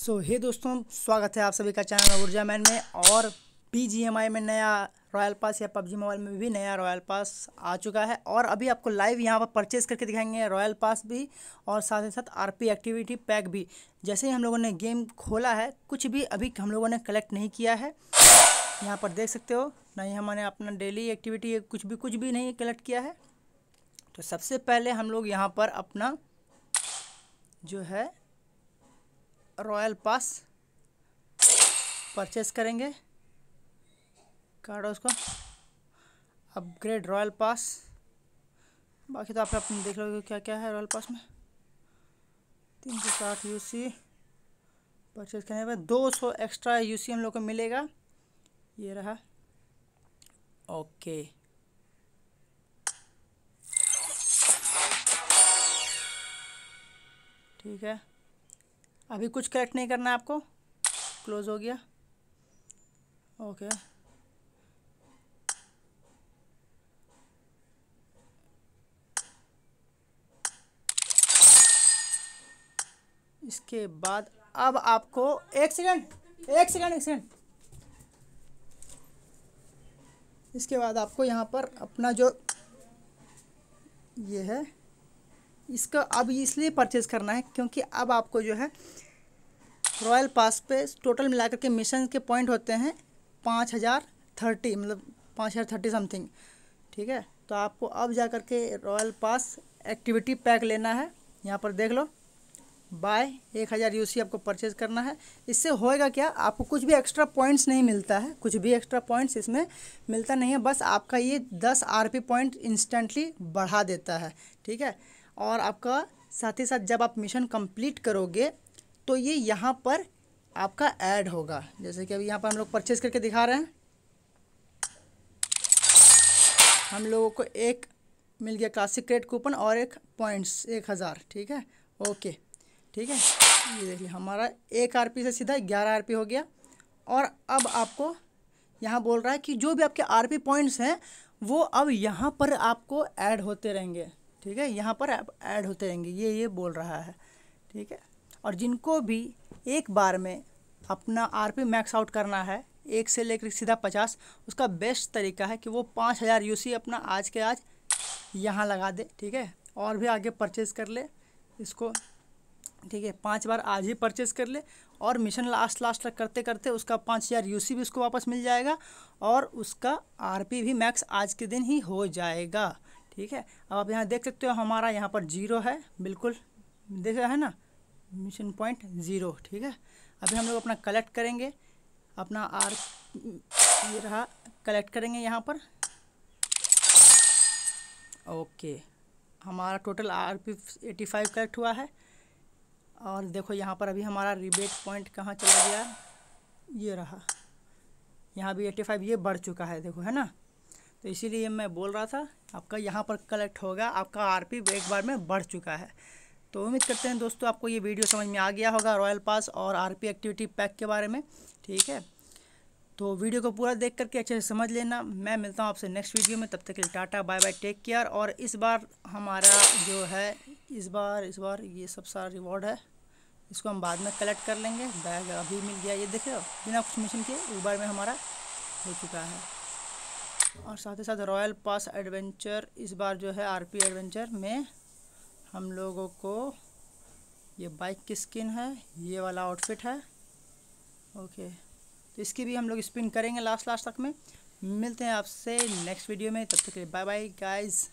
सो so, हे दोस्तों स्वागत है आप सभी का चैनल ऊर्जा मैन में और पी में नया रॉयल पास या पबजी मोबाइल में भी नया रॉयल पास आ चुका है और अभी आपको लाइव यहाँ पर परचेज़ करके दिखाएंगे रॉयल पास भी और साथ ही साथ आरपी एक्टिविटी पैक भी जैसे ही हम लोगों ने गेम खोला है कुछ भी अभी हम लोगों ने कलेक्ट नहीं किया है यहाँ पर देख सकते हो ना ही हमारे अपना डेली एक्टिविटी कुछ भी कुछ भी नहीं कलेक्ट किया है तो सबसे पहले हम लोग यहाँ पर अपना जो है रॉयल पास परचेस करेंगे कार्ड उसको अपग्रेड रॉयल पास बाकी तो आप अपने देख लो क्या क्या है रॉयल पास में तीन सौ साठ यू सी परचेज करने पर दो सौ एक्स्ट्रा यू सी हम लोग को मिलेगा ये रहा ओके ठीक है अभी कुछ करेक्ट नहीं करना आपको क्लोज हो गया ओके इसके बाद अब आपको एक सेकंड एक सेकंड एक सेकंड इसके बाद आपको यहाँ पर अपना जो ये है इसका अब इसलिए परचेज़ करना है क्योंकि अब आपको जो है रॉयल पास पे टोटल मिलाकर के मिशन के पॉइंट होते हैं पाँच हज़ार थर्टी मतलब पाँच हज़ार थर्टी समथिंग ठीक है तो आपको अब जा कर के रॉयल पास एक्टिविटी पैक लेना है यहाँ पर देख लो बाय एक हज़ार यू आपको परचेज़ करना है इससे होएगा क्या आपको कुछ भी एक्स्ट्रा पॉइंट्स नहीं मिलता है कुछ भी एक्स्ट्रा पॉइंट्स इसमें मिलता नहीं है बस आपका ये दस आर पी पॉइंट इंस्टेंटली बढ़ा देता है ठीक है और आपका साथ ही साथ जब आप मिशन कंप्लीट करोगे तो ये यहाँ पर आपका ऐड होगा जैसे कि अभी यहाँ पर हम लोग परचेज़ करके दिखा रहे हैं हम लोगों को एक मिल गया क्लासिक क्रेड कूपन और एक पॉइंट्स एक हज़ार ठीक है ओके ठीक है ये देखिए हमारा एक आर से सीधा ग्यारह आर हो गया और अब आपको यहाँ बोल रहा है कि जो भी आपके आर पॉइंट्स हैं वो अब यहाँ पर आपको ऐड होते रहेंगे ठीक है यहाँ पर आप ऐड होते रहेंगे ये ये बोल रहा है ठीक है और जिनको भी एक बार में अपना आर पी मैक्स आउट करना है एक से लेकर सीधा पचास उसका बेस्ट तरीका है कि वो पाँच हज़ार यू अपना आज के आज यहाँ लगा दे ठीक है और भी आगे परचेज़ कर ले इसको ठीक है पाँच बार आज ही परचेज़ कर ले और मिशन लास्ट लास्ट तक करते करते उसका पाँच हज़ार यू भी उसको वापस मिल जाएगा और उसका आर भी मैक्स आज के दिन ही हो जाएगा ठीक है अब आप यहाँ देख सकते हो हमारा यहाँ पर जीरो है बिल्कुल देख रहे हैं ना मिशन पॉइंट ज़ीरो ठीक है अभी हम लोग अपना कलेक्ट करेंगे अपना आर ये रहा कलेक्ट करेंगे यहाँ पर ओके हमारा total R P eighty five collect हुआ है और देखो यहाँ पर अभी हमारा रिबेट पॉइंट कहाँ चला गया ये रहा यहाँ भी एटी फाइव ये बढ़ चुका है देखो है ना तो इसीलिए मैं बोल रहा था आपका यहाँ पर कलेक्ट होगा आपका आर एक बार में बढ़ चुका है तो उम्मीद करते हैं दोस्तों आपको ये वीडियो समझ में आ गया होगा रॉयल पास और आर एक्टिविटी पैक के बारे में ठीक है तो वीडियो को पूरा देख करके अच्छे से समझ लेना मैं मिलता हूँ आपसे नेक्स्ट वीडियो में तब तक के लिए tata bye bye take care और इस बार हमारा जो है इस बार इस बार ये सब सारा रिवॉर्ड है इसको हम बाद में कलेक्ट कर लेंगे बैग अभी मिल गया ये देखे बिना कुछ मिशन के एक बार में हमारा हो चुका है और साथ ही साथ रॉयल पास एडवेंचर इस बार जो है आरपी एडवेंचर में हम लोगों को ये बाइक की स्किन है ये वाला आउटफिट है ओके तो इसकी भी हम लोग स्पिन करेंगे लास्ट लास्ट तक में मिलते हैं आपसे नेक्स्ट वीडियो में तब तक के लिए बाय बाय गाइज़